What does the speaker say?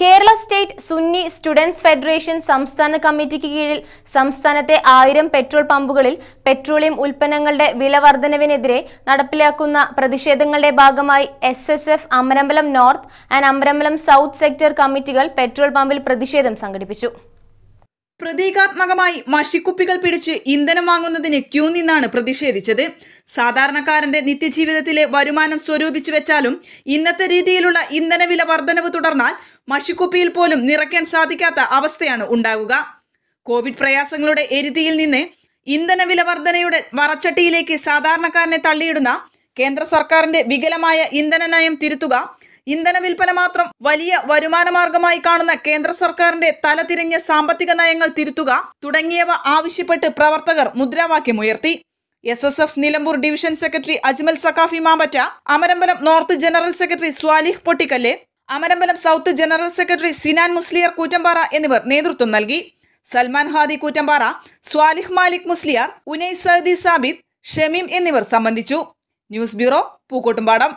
Kerala state Sunni students federation സംസ്ഥാന കമ്മിറ്റിക്ക് കീഴിൽ സംസ്ഥാനത്തെ ആയിരം പെട്രോൾ പമ്പുകളിൽ പെട്രോളിയം ഉൽപ്പന്നങ്ങളുടെ വില വർധനവിനെതിരെ നടപ്പിലാക്കുന്ന പ്രതിഷേധങ്ങളുടെ ഭാഗമായി S S F Amarambalam north and Amarambalam south sector കമ്മിറ്റികൾ പെട്രോൾ പമ്പിൽ പ്രതിഷേധം സംഘടിപ്പിച്ചു പ്രതീകാത്മകമായി മഷിക്കുപ്പികൾ പിടിച്ച് ഇന്ധനം വാങ്ങുന്നതിന് ക്യൂ നിന്നാണ് പ്രതിഷേധിച്ചത് സാധാരണക്കാരന്റെ നിത്യജീവിതത്തിലെ വരുമാനം സ്വരൂപിച്ചു വെച്ചാലും ഇന്നത്തെ രീതിയിലുള്ള ഇന്ധനവില വർധനവ് തുടർന്നാൽ മഷിക്കുപ്പിയിൽ പോലും നിറയ്ക്കാൻ സാധിക്കാത്ത അവസ്ഥയാണ് ഉണ്ടാകുക കോവിഡ് പ്രയാസങ്ങളുടെ എരുതിയിൽ നിന്ന് ഇന്ധന വില വർധനയുടെ വറച്ചട്ടിയിലേക്ക് സാധാരണക്കാരനെ തള്ളിയിടുന്ന കേന്ദ്ര സർക്കാരിന്റെ വികലമായ ഇന്ധന നയം തിരുത്തുക ഇന്ധന വിൽപ്പന മാത്രം വലിയ വരുമാനമാർഗമായി കാണുന്ന കേന്ദ്ര സർക്കാരിന്റെ തലതിരിഞ്ഞ സാമ്പത്തിക നയങ്ങൾ തിരുത്തുക തുടങ്ങിയവ ആവശ്യപ്പെട്ട് പ്രവർത്തകർ മുദ്രാവാക്യമുയർത്തി S S F Nilambur division secretary Ajmal Saqafi Mampatta Amarambalam north general secretary Swalih Pottikkal Amarambalam south general secretary Sinan Musliyar Koottambara എന്നിവർ നേതൃത്വം നൽകി സൽമാൻ ഹാദി കൂറ്റമ്പാറ സ്വാലിഹ് മാലിക് മുസ്ലിയാർ ഉനൈ സഅദി സാബിദ് ഷമീം എന്നിവർ സംബന്ധിച്ചു ന്യൂസ് ബ്യൂറോ പൂക്കോട്ടുംപാടം